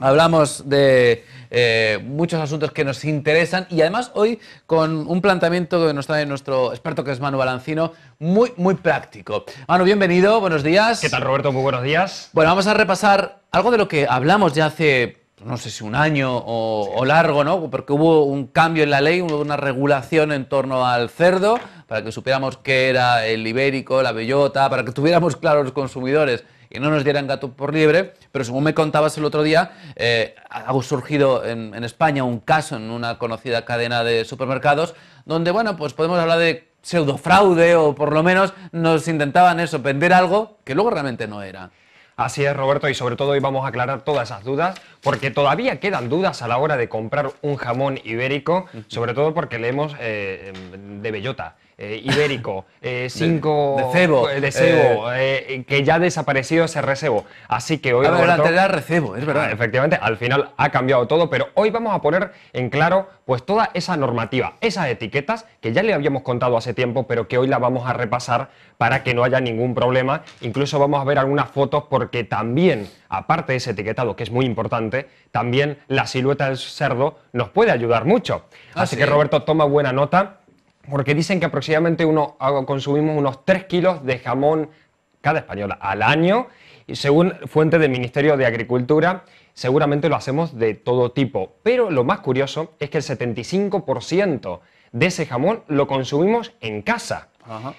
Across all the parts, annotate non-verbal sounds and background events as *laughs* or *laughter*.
Hablamos de eh, muchos asuntos que nos interesan y además hoy con un planteamiento que nos trae nuestro experto que es Manu Balancino, muy, muy práctico. Manu, bienvenido, buenos días. ¿Qué tal Roberto? Muy buenos días. Bueno, vamos a repasar algo de lo que hablamos ya hace, no sé si un año o, largo, ¿no? Porque hubo un cambio en la ley, hubo una regulación en torno al cerdo, para que supiéramos qué era el ibérico, la bellota, para que tuviéramos claro los consumidores y no nos dieran gato por liebre, pero según me contabas el otro día, eh, ha surgido en, España un caso en una conocida cadena de supermercados donde, bueno, pues podemos hablar de pseudofraude o por lo menos nos intentaban eso, vender algo que luego realmente no era. Así es, Roberto, y sobre todo hoy vamos a aclarar todas esas dudas, porque todavía quedan dudas a la hora de comprar un jamón ibérico, sobre todo porque leemos eh, de bellota. Eh, ibérico, eh, cinco eh, de, cebo, eh. que ya ha desaparecido ese recebo. Así que hoy... A recebo, es verdad. Ah, efectivamente, al final ha cambiado todo, pero hoy vamos a poner en claro pues toda esa normativa, esas etiquetas que ya le habíamos contado hace tiempo, pero que hoy la vamos a repasar para que no haya ningún problema. Incluso vamos a ver algunas fotos porque también, aparte de ese etiquetado, que es muy importante, también la silueta del cerdo nos puede ayudar mucho. Ah, Así que Roberto, toma buena nota porque dicen que aproximadamente uno, consumimos unos 3 kilos de jamón cada español al año y según fuente del Ministerio de Agricultura seguramente lo hacemos de todo tipo, pero lo más curioso es que el 75% de ese jamón lo consumimos en casa.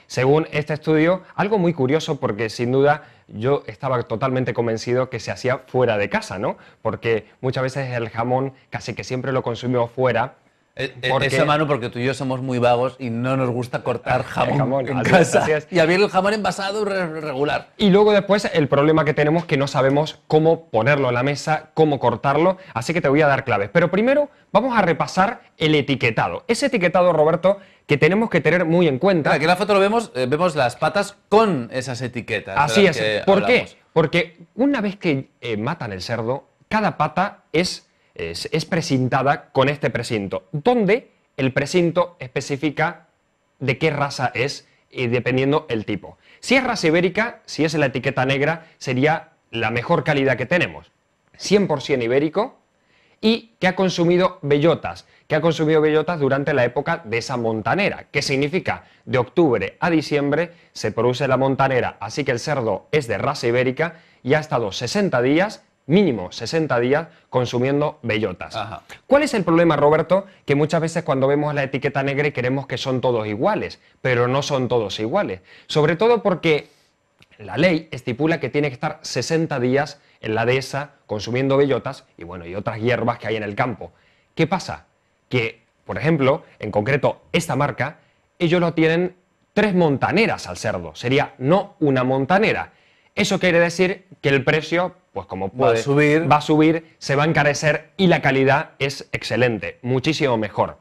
Según este estudio, algo muy curioso porque sin duda yo estaba totalmente convencido que se hacía fuera de casa, ¿no? Porque muchas veces el jamón casi que siempre lo consumimos fuera eh, eh, por esa porque... porque tú y yo somos muy vagos y no nos gusta cortar jamón, en casa. Y abrir el jamón envasado regular. Y luego después el problema que tenemos que no sabemos cómo ponerlo en la mesa, cómo cortarlo, así que te voy a dar claves. Pero primero vamos a repasar el etiquetado. Ese etiquetado, Roberto, que tenemos que tener muy en cuenta. aquí en la foto lo vemos, eh, vemos las patas con esas etiquetas. Así es. ¿Por qué? Porque una vez que matan el cerdo, cada pata es es, es presentada con este precinto, donde el precinto especifica de qué raza es y dependiendo el tipo. Si es raza ibérica, si es la etiqueta negra, sería la mejor calidad que tenemos. 100% ibérico y que ha consumido bellotas, que ha consumido bellotas durante la época de esa montanera, que significa de octubre a diciembre se produce la montanera, así que el cerdo es de raza ibérica y ha estado 60 días mínimo 60 días consumiendo bellotas. ¿Cuál es el problema, Roberto? Que muchas veces cuando vemos la etiqueta negra queremos que son todos iguales, pero no son todos iguales. Sobre todo porque la ley estipula que tiene que estar 60 días en la dehesa consumiendo bellotas y bueno, y otras hierbas que hay en el campo. ¿Qué pasa? Que, por ejemplo, en concreto esta marca, ellos lo tienen tres montaneras al cerdo. Sería no una montanera. Eso quiere decir que el precio pues como puede, va a, subir. va a subir, se va a encarecer y la calidad es excelente, muchísimo mejor.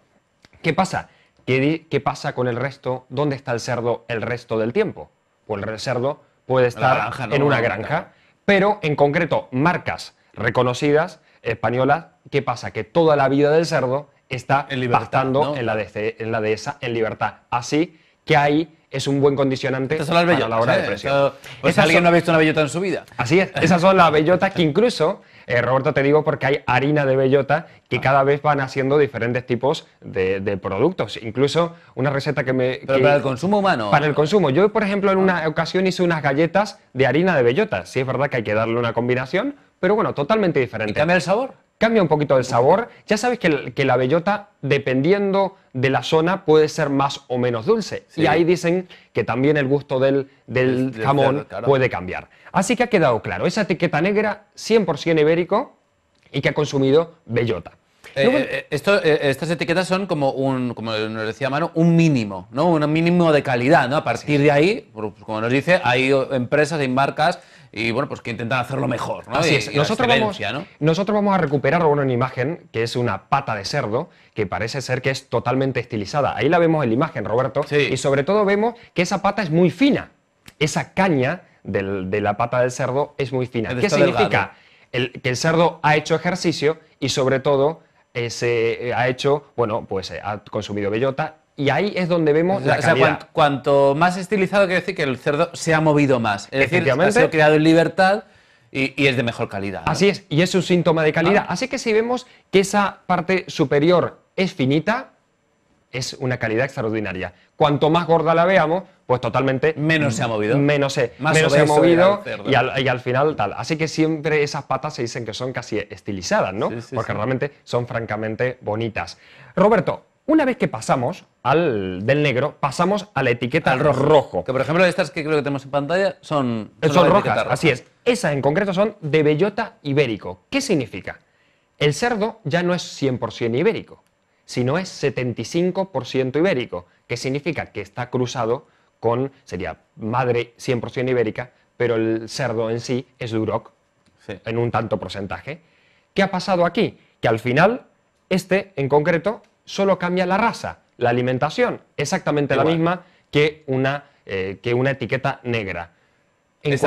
¿Qué pasa? ¿Qué, pasa con el resto? ¿Dónde está el cerdo el resto del tiempo? Pues el cerdo puede estar en una granja, pero en concreto marcas reconocidas españolas, ¿qué pasa? Que toda la vida del cerdo está en, la de, en la dehesa en libertad. Así que hay es un buen condicionante Estas para la hora de ¿eh? presión. Pues, alguien no ha visto una bellota en su vida. Así es, esas son las bellotas que incluso, eh, Roberto, te digo porque hay harina de bellota que ah. cada vez van haciendo diferentes tipos de, productos. Incluso una receta que me... Pero para el consumo humano. Para el consumo. Yo, por ejemplo, en ah. una ocasión hice unas galletas de harina de bellota. Sí es verdad que hay que darle una combinación, pero bueno, totalmente diferente. el sabor? cambia un poquito el sabor. Ya sabes que, que la bellota, dependiendo de la zona, puede ser más o menos dulce. Y ahí dicen que también el gusto del, jamón puede cambiar. Así que ha quedado claro, esa etiqueta negra 100% ibérico y que ha consumido bellota. Eh, eh, eh, estas etiquetas son como un, como nos decía Mano, un mínimo, ¿no? Un mínimo de calidad, ¿no? A partir de ahí, pues, como nos dice, hay empresas, hay marcas y bueno, pues que intentan hacerlo mejor, Así es. nosotros, vamos, nosotros vamos a recuperar una imagen que es una pata de cerdo, que parece ser que es totalmente estilizada. Ahí la vemos en la imagen, Roberto, y sobre todo vemos que esa pata es muy fina. Esa caña de la pata del cerdo es muy fina. ¿Qué significa? que el cerdo ha hecho ejercicio y sobre todo eh, ha hecho, bueno, pues eh, ha consumido bellota. Y ahí es donde vemos cuanto, más estilizado, quiere decir que el cerdo se ha movido más. Es decir, ha sido creado en libertad y, es de mejor calidad. Así es, y es un síntoma de calidad. Ah. Así que si vemos que esa parte superior es finita, es una calidad extraordinaria. Cuanto más gorda la veamos, pues totalmente... Menos se ha movido. Menos se, menos ha movido y al, final tal. Así que siempre esas patas se dicen que son casi estilizadas, ¿no? Porque realmente son francamente bonitas. Roberto, una vez que pasamos al del negro, pasamos a la etiqueta al rojo. rojo. Que por ejemplo estas que creo que tenemos en pantalla son... Eh, son, rojas, así es. Esas en concreto son de bellota ibérico. ¿Qué significa? El cerdo ya no es 100% ibérico no es 75% ibérico, que significa que está cruzado con, sería madre 100% ibérica, pero el cerdo en sí es duroc, en un tanto porcentaje. ¿Qué ha pasado aquí? Que al final, este en concreto, solo cambia la raza, la alimentación, exactamente la misma que una, eh, que una etiqueta negra. es,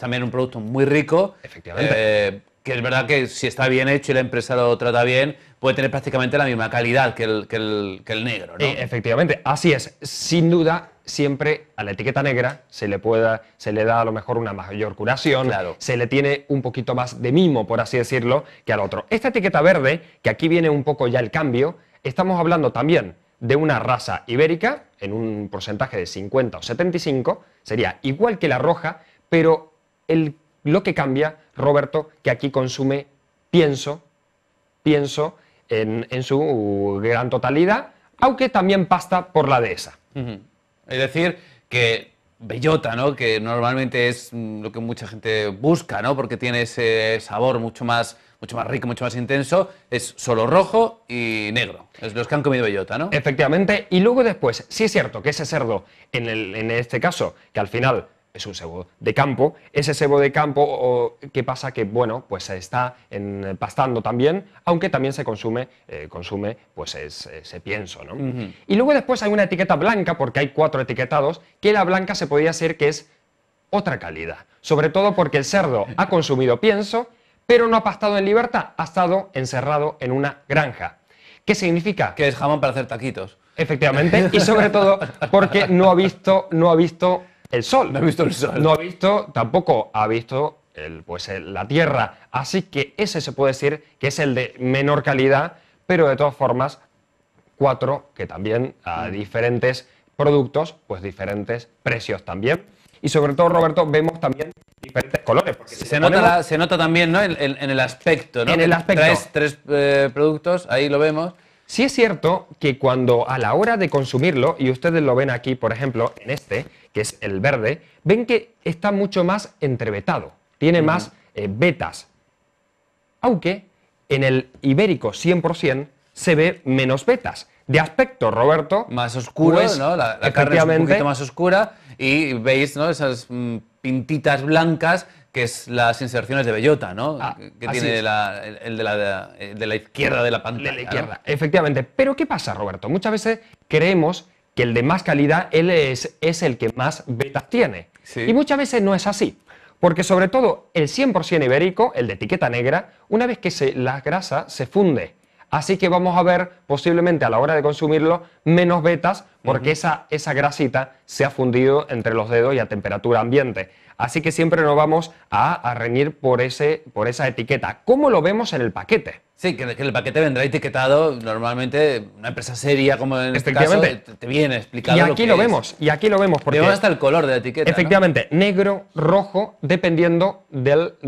también un producto muy rico. Efectivamente. Eh, que es verdad que si está bien hecho y la empresa lo trata bien, puede tener prácticamente la misma calidad que el, negro, ¿no? Eh, efectivamente, así es. Sin duda, siempre a la etiqueta negra se le, pueda, se le da a lo mejor una mayor curación, se le tiene un poquito más de mimo, por así decirlo, que al otro. Esta etiqueta verde, que aquí viene un poco ya el cambio, estamos hablando también de una raza ibérica, en un porcentaje de 50 o 75, sería igual que la roja, pero el lo que cambia, Roberto, que aquí consume, pienso, pienso en, su gran totalidad, aunque también pasta por la dehesa. Es decir, que bellota, ¿no? Que normalmente es mm, lo que mucha gente busca, ¿no? Porque tiene ese sabor mucho más, mucho más rico, mucho más intenso. Es solo rojo y negro. Es los que han comido bellota, ¿no? Efectivamente. Y luego después, sí es cierto que ese cerdo, en, el, en este caso, que al final es un sebo de campo. Ese sebo de campo, ¿qué pasa? Que, bueno, pues se está en, pastando también, aunque también se consume, eh, consume pues ese pienso, ¿no? Y luego después hay una etiqueta blanca, porque hay cuatro etiquetados, que la blanca se podría decir que es otra calidad. Sobre todo porque el cerdo ha consumido pienso, pero no ha pastado en libertad, ha estado encerrado en una granja. ¿Qué significa? Que es jamón para hacer taquitos. Efectivamente, y sobre todo porque no ha visto, no ha visto el sol. No ha visto el sol. No ha visto, tampoco ha visto el, pues, la tierra. Así que ese se puede decir que es el de menor calidad, pero de todas formas, cuatro que también a mm. diferentes productos, pues diferentes precios también. Y sobre todo, Roberto, vemos también diferentes colores. se, nota también ¿no? en, el aspecto. ¿no? En el aspecto. tres eh, productos, ahí lo vemos Sí es cierto que cuando a la hora de consumirlo, y ustedes lo ven aquí, por ejemplo, en este, que es el verde, ven que está mucho más entrevetado, tiene más vetas. Eh, Aunque en el ibérico 100% se ve menos vetas. De aspecto, Roberto. Más oscuro, pues, ¿no? La, carne es un poquito más oscura y veis, ¿no? Esas mm, pintitas blancas que es las inserciones de bellota, ¿no? Ah, que tiene el, de la, de la, izquierda de la pantalla. De la izquierda, efectivamente. Pero ¿qué pasa, Roberto? Muchas veces creemos que el de más calidad es, es el que más betas tiene. Y muchas veces no es así. Porque sobre todo el 100% ibérico, el de etiqueta negra, una vez que se, la grasa se funde Así que vamos a ver posiblemente a la hora de consumirlo menos betas porque esa, esa grasita se ha fundido entre los dedos y a temperatura ambiente. Así que siempre nos vamos a, reñir por, ese, por esa etiqueta. ¿Cómo lo vemos en el paquete? Sí, que, el paquete vendrá etiquetado normalmente una empresa seria como en este caso te, te viene explicado. Y aquí lo, vemos, y aquí lo vemos porque hasta el color de la etiqueta. Efectivamente, negro, rojo, dependiendo del,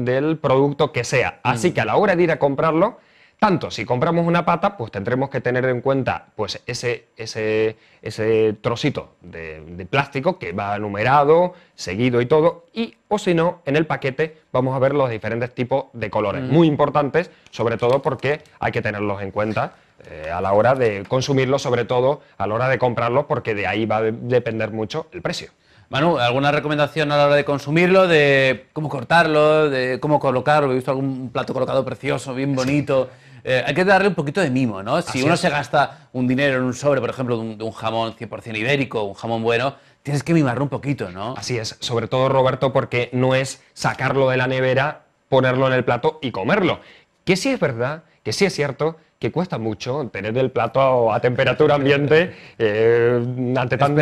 producto que sea. Así mm. que a la hora de ir a comprarlo tanto si compramos una pata, pues tendremos que tener en cuenta pues, ese, ese, ese trocito de, plástico que va numerado, seguido y todo, y o si no, en el paquete vamos a ver los diferentes tipos de colores, mm. muy importantes, sobre todo porque hay que tenerlos en cuenta eh, a la hora de consumirlos, sobre todo a la hora de comprarlos, porque de ahí va a depender mucho el precio. Manu, ¿alguna recomendación a la hora de consumirlo, de cómo cortarlo, de cómo colocarlo? He visto algún plato colocado precioso, bien bonito. Eh, hay que darle un poquito de mimo, ¿no? Si uno se gasta un dinero en un sobre, por ejemplo, de un, de un jamón 100% ibérico, un jamón bueno, tienes que mimarlo un poquito, ¿no? Así es, sobre todo Roberto, porque no es sacarlo de la nevera, ponerlo en el plato y comerlo. Que sí es verdad, que sí es cierto que cuesta mucho tener el plato a, temperatura ambiente eh, ante tan,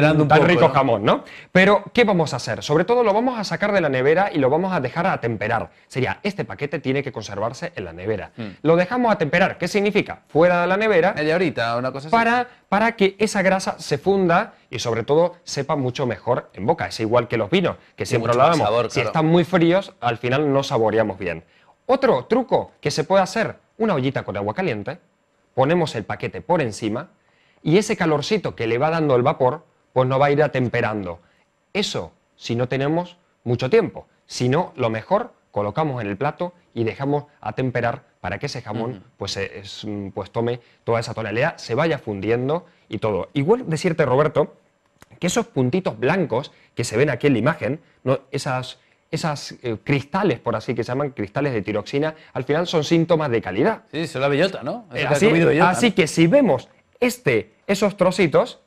rico jamón, ¿no? Pero, ¿qué vamos a hacer? Sobre todo lo vamos a sacar de la nevera y lo vamos a dejar a temperar. Sería, este paquete tiene que conservarse en la nevera. Mm. Lo dejamos a temperar. ¿Qué significa? Fuera de la nevera. Media ahorita una cosa así. Para, para que esa grasa se funda y sobre todo sepa mucho mejor en boca. Es igual que los vinos, que siempre hablábamos. Si están muy fríos, al final no saboreamos bien. Otro truco que se puede hacer, una ollita con agua caliente, ponemos el paquete por encima y ese calorcito que le va dando el vapor, pues no va a ir atemperando. Eso si no tenemos mucho tiempo. Si no, lo mejor colocamos en el plato y dejamos atemperar para que ese jamón pues, eh, mm, pues tome toda esa tonalidad, se vaya fundiendo y todo. Igual decirte, Roberto, que esos puntitos blancos que se ven aquí en la imagen, no, esas, esas eh, cristales, por así que se llaman cristales de tiroxina, al final son síntomas de calidad. Sí, son la bellota, ¿no? así, que si vemos este, esos trocitos,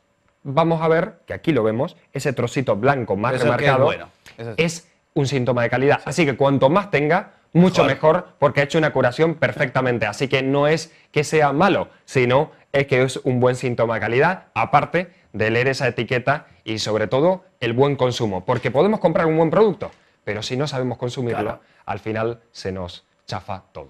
vamos a ver que aquí lo vemos, ese trocito blanco más marcado remarcado es, un síntoma de calidad. Así que cuanto más tenga, mucho mejor porque ha hecho una curación perfectamente. Así que no es que sea malo, sino es que es un buen síntoma de calidad, aparte de leer esa etiqueta y sobre todo el buen consumo, porque podemos comprar un buen producto. Pero si no sabemos consumirlo, al final se nos chafa todo.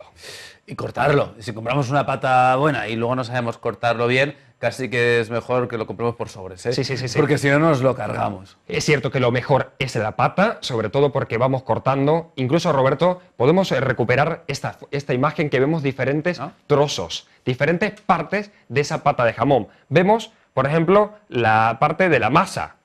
Y cortarlo. Si compramos una pata buena y luego no sabemos cortarlo bien, casi que es mejor que lo compremos por sobres. ¿eh? Sí, sí, sí, sí. Porque si no nos lo cargamos. Es cierto que lo mejor es la pata, sobre todo porque vamos cortando. Incluso, Roberto, podemos eh, recuperar esta, esta imagen que vemos diferentes trozos, diferentes partes de esa pata de jamón. Vemos, por ejemplo, la parte de la masa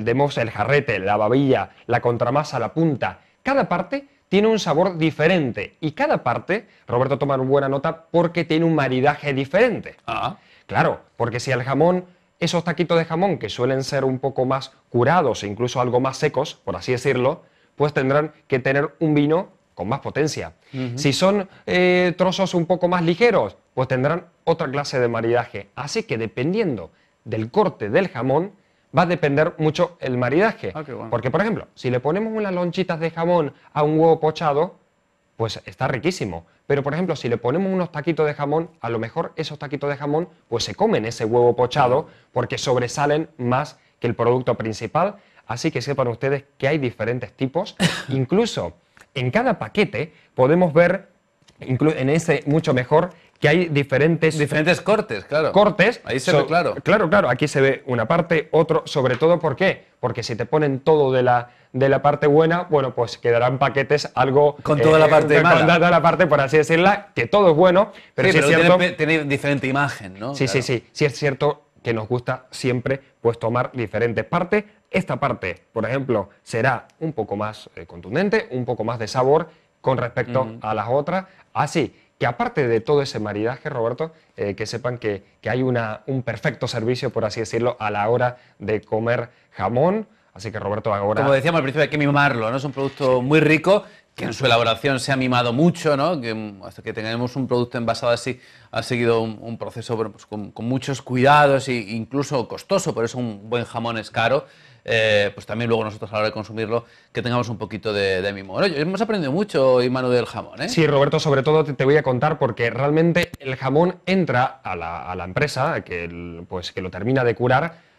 demos el jarrete, la babilla, la contramasa, la punta, cada parte tiene un sabor diferente y cada parte, Roberto toma buena nota porque tiene un maridaje diferente. Ah. Claro, porque si el jamón, esos taquitos de jamón que suelen ser un poco más curados e incluso algo más secos, por así decirlo, pues tendrán que tener un vino con más potencia. Si son eh, trozos un poco más ligeros, pues tendrán otra clase de maridaje. Así que dependiendo del corte del jamón, va a depender mucho el maridaje. Ah, porque, por ejemplo, si le ponemos unas lonchitas de jamón a un huevo pochado, pues está riquísimo. Pero, por ejemplo, si le ponemos unos taquitos de jamón, a lo mejor esos taquitos de jamón, pues se comen ese huevo pochado porque sobresalen más que el producto principal. Así que sepan ustedes que hay diferentes tipos. *laughs* Incluso en cada paquete podemos ver, en ese mucho mejor, que hay diferentes... Diferentes cortes, claro. Cortes. Ahí se ve claro. Claro, claro. Aquí se ve una parte, otro, sobre todo, ¿por qué? Porque si te ponen todo de la, de la parte buena, bueno, pues quedarán paquetes algo... Con toda la eh, parte Con toda la parte, por así decirla, que todo es bueno, pero si es cierto... Tiene, diferente imagen, ¿no? Sí, sí, sí. Sí es cierto que nos gusta siempre pues tomar diferentes partes. Esta parte, por ejemplo, será un poco más eh, contundente, un poco más de sabor con respecto a las otras. Así ah, que aparte de todo ese maridaje, Roberto, eh, que sepan que, hay una, un perfecto servicio, por así decirlo, a la hora de comer jamón. Así que Roberto, ahora... Como decíamos al principio, hay que mimarlo, ¿no? Es un producto muy rico que en su elaboración se ha mimado mucho, ¿no? que, mm, hasta que tengamos un producto envasado así, ha seguido un, proceso pues con, muchos cuidados e incluso costoso, por eso un buen jamón es caro, eh, pues también luego nosotros a la hora de consumirlo, que tengamos un poquito de, de mimo. hemos aprendido mucho, Manu, del jamón. ¿eh? Sí, Roberto, sobre todo te, voy a contar porque realmente el jamón entra a la, empresa que, pues, que lo termina de curar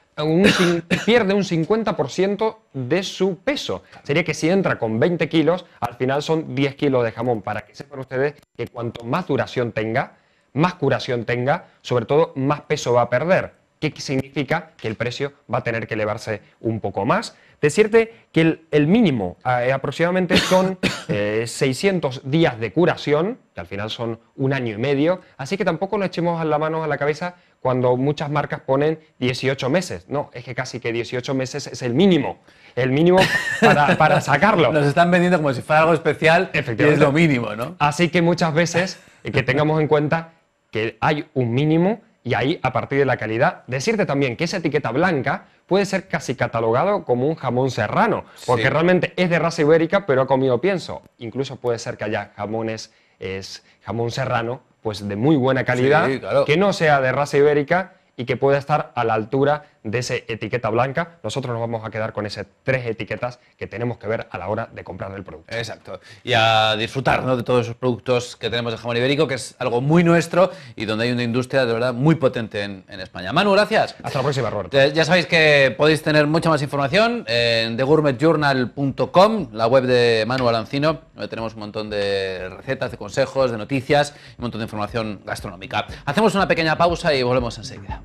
pierde un 50% de su peso. Sería que si entra con 20 kilos, al final son 10 kilos de jamón. Para que sepan ustedes que cuanto más duración tenga, más curación tenga, sobre todo más peso va a perder. ¿Qué significa? Que el precio va a tener que elevarse un poco más. Decirte que el, mínimo eh, aproximadamente son 600 eh, días de curación, que al final son un año y medio, así que tampoco nos echemos la mano a la cabeza cuando muchas marcas ponen 18 meses. No, es que casi que 18 meses es el mínimo, el mínimo *laughs* para, sacarlo. Nos están vendiendo como si fuera algo especial, efectivamente es lo mínimo, ¿no? Así que muchas veces eh, que tengamos en cuenta que hay un mínimo y ahí a partir de la calidad. Decirte también que esa etiqueta blanca puede ser casi catalogado como un jamón serrano, porque realmente es de raza ibérica pero ha comido pienso. Incluso puede ser que haya jamones, es jamón serrano pues de muy buena calidad, que no sea de raza ibérica y que pueda estar a la altura de esa etiqueta blanca, nosotros nos vamos a quedar con esas tres etiquetas que tenemos que ver a la hora de comprar el producto. Exacto. Y a disfrutar de todos esos productos que tenemos de jamón ibérico, que es algo muy nuestro y donde hay una industria de verdad muy potente en, en España. Manu, gracias. Hasta la próxima, Roberto. Ya sabéis que podéis tener mucha más información en thegourmetjournal.com, la web de Manu Alancino, donde tenemos un montón de recetas, de consejos, de noticias, un montón de información gastronómica. Hacemos una pequeña pausa y volvemos enseguida.